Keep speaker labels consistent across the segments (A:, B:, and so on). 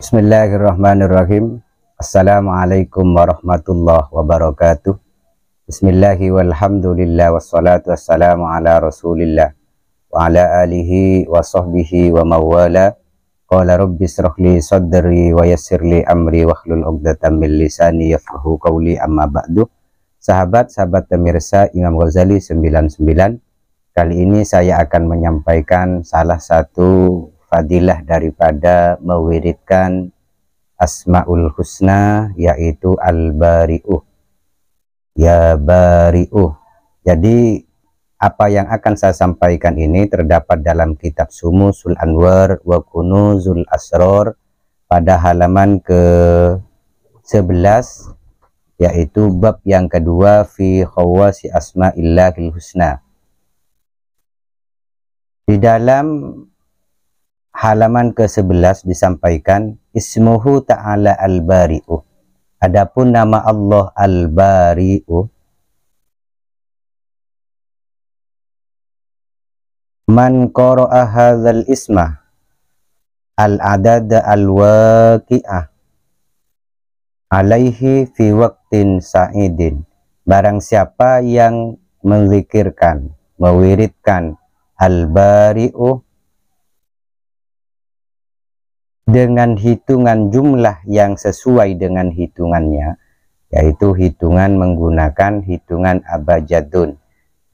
A: Bismillahirrahmanirrahim. Assalamualaikum warahmatullahi wabarakatuh. Bismillahi walhamdulillah wassalatu wassalamu ala rasulillah wa ala alihi wa sahbihi wa mawala qala rabbi israh li sadri wa yassirli amri wa hlul uqdatan min lisani yafqahu qawli amma ba'du sahabat-sahabat pemirsa Imam Ghazali 99 kali ini saya akan menyampaikan salah satu fadilah daripada mewiridkan Asmaul Husna yaitu Al-Bari'uh. Ya Bari'uh. Jadi apa yang akan saya sampaikan ini terdapat dalam kitab Sumusul Anwar wa Kunuzul Asror pada halaman ke 11 yaitu bab yang kedua fi khawasi asma'illahil husna. Di dalam halaman ke-11 disampaikan ismuhu ta'ala al-bari'u.
B: Adapun nama Allah al-bari'u Man qara'a hadzal isma al-adad al-waqi'ah
A: alaihi fi waqtin sa'idin. Barang siapa yang menzikirkan, mewiridkan al-bari'u dengan hitungan jumlah yang sesuai dengan hitungannya yaitu hitungan menggunakan hitungan abajadun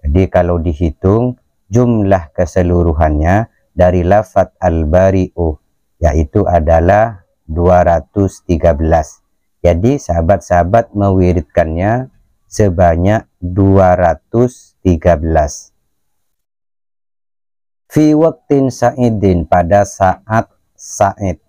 A: jadi kalau dihitung jumlah keseluruhannya dari lafat al-bari'u yaitu adalah 213 jadi sahabat-sahabat mewiridkannya sebanyak 213 fi waktin sa'idin pada saat sa'id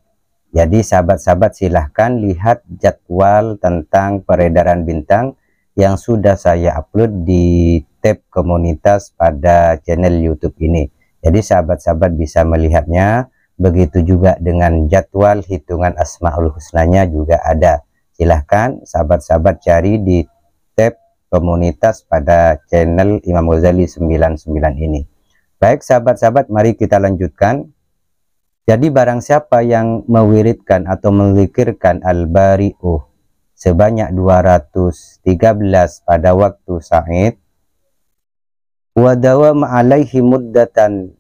A: jadi sahabat-sahabat silahkan lihat jadwal tentang peredaran bintang yang sudah saya upload di tab komunitas pada channel YouTube ini. Jadi sahabat-sahabat bisa melihatnya. Begitu juga dengan jadwal hitungan Asmaul Husnanya juga ada. Silahkan sahabat-sahabat cari di tab komunitas pada channel Imam Ghazali 99 ini. Baik sahabat-sahabat, mari kita lanjutkan jadi barang siapa yang mewiridkan atau melikirkan al-bari'uh sebanyak 213 pada waktu Sa'id wa dawama alaihi muddatan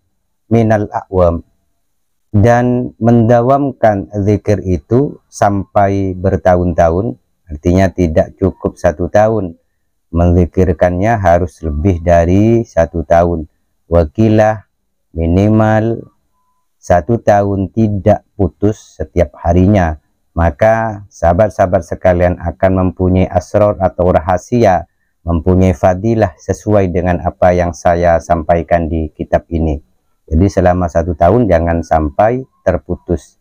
A: minal a'wam dan mendawamkan zikir itu sampai bertahun-tahun artinya tidak cukup satu tahun melikirkannya harus lebih dari satu tahun wakilah minimal satu tahun tidak putus setiap harinya, maka sahabat-sahabat sekalian akan mempunyai asror atau rahasia, mempunyai fadilah sesuai dengan apa yang saya sampaikan di kitab ini. Jadi selama satu tahun jangan
B: sampai terputus.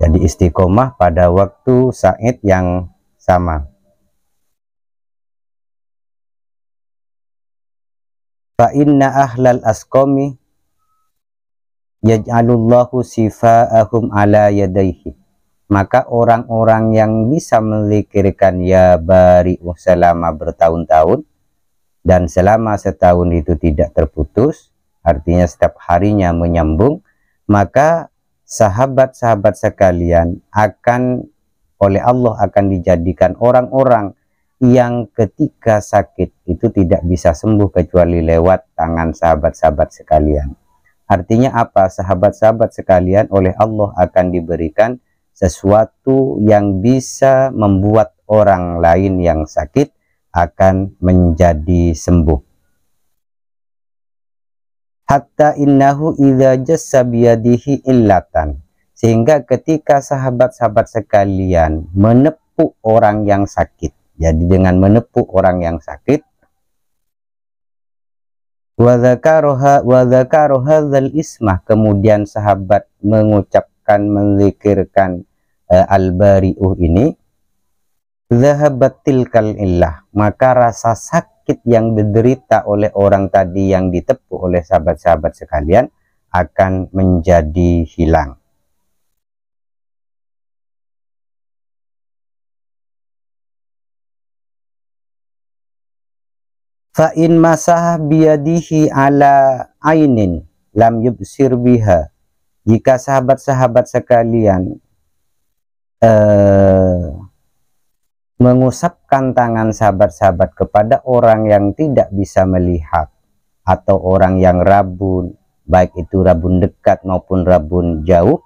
B: Jadi istiqomah pada waktu sakit yang sama. Fa ahlal askomih
A: yaj'alullahu sifa'ahum ala yadaihi maka orang-orang yang bisa melikirkan ya bari'u oh, selama bertahun-tahun dan selama setahun itu tidak terputus artinya setiap harinya menyambung maka sahabat-sahabat sekalian akan oleh Allah akan dijadikan orang-orang yang ketika sakit itu tidak bisa sembuh kecuali lewat tangan sahabat-sahabat sekalian Artinya apa? Sahabat-sahabat sekalian oleh Allah akan diberikan sesuatu yang bisa membuat orang lain yang sakit akan menjadi sembuh. Hatta innahu idha jassa illatan. Sehingga ketika sahabat-sahabat sekalian menepuk orang yang sakit. Jadi dengan menepuk orang yang sakit wa wadhakaroha zal ismah. Kemudian sahabat mengucapkan, menzikirkan uh, al-bari'uh ini. Zahabat tilkal illah. Maka rasa sakit yang diderita
B: oleh orang tadi yang ditepuk oleh sahabat-sahabat sekalian akan menjadi hilang. fa in masah biyadihi ala ainin lam yubsir biha
A: jika sahabat-sahabat sekalian eh, mengusapkan tangan sahabat-sahabat kepada orang yang tidak bisa
B: melihat atau orang yang rabun baik itu rabun dekat maupun rabun jauh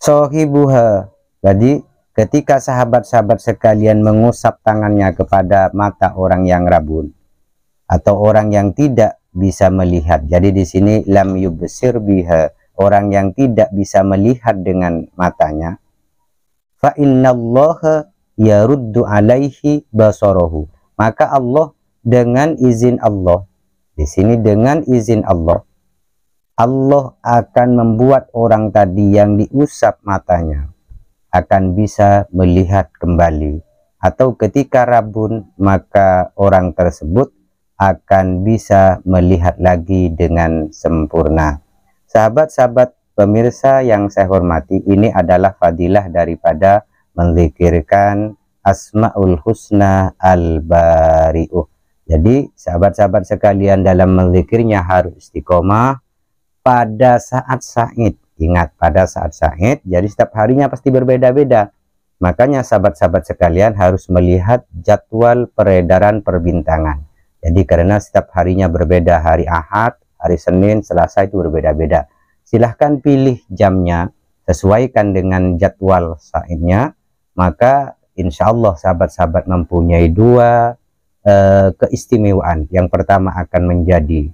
B: sohibuha jadi ketika sahabat-sahabat sekalian mengusap
A: tangannya kepada mata orang yang rabun atau orang yang tidak bisa melihat jadi di sini lam yubsir biha orang yang tidak bisa melihat dengan matanya fa innallaha yaruddu alaihi basarahu maka Allah dengan izin Allah di sini dengan izin Allah Allah akan membuat orang tadi yang diusap matanya akan bisa melihat kembali atau ketika rabun maka orang tersebut akan bisa melihat lagi dengan sempurna sahabat-sahabat pemirsa yang saya hormati ini adalah fadilah daripada menzikirkan asmaul husna al-bari'uh jadi sahabat-sahabat sekalian dalam menzikirnya harus istiqomah pada saat Said. Ingat pada saat Said, jadi setiap harinya pasti berbeda-beda. Makanya sahabat-sahabat sekalian harus melihat jadwal peredaran perbintangan. Jadi karena setiap harinya berbeda, hari Ahad, hari Senin, Selasa itu berbeda-beda. Silahkan pilih jamnya, sesuaikan dengan jadwal sakitnya. maka insya Allah sahabat-sahabat mempunyai dua uh, keistimewaan. Yang pertama akan menjadi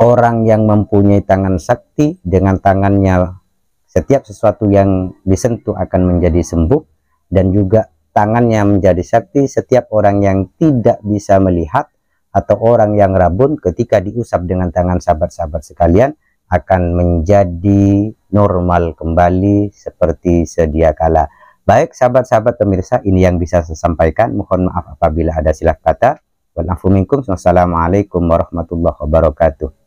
A: orang yang mempunyai tangan sakti dengan tangannya setiap sesuatu yang disentuh akan menjadi sembuh dan juga tangannya menjadi sakti setiap orang yang tidak bisa melihat atau orang yang rabun ketika diusap dengan tangan sahabat-sahabat sekalian akan menjadi normal kembali seperti sedia kala. Baik sahabat-sahabat pemirsa ini yang bisa saya sampaikan.
B: Mohon maaf apabila ada silap kata. Wassalamualaikum warahmatullahi wabarakatuh.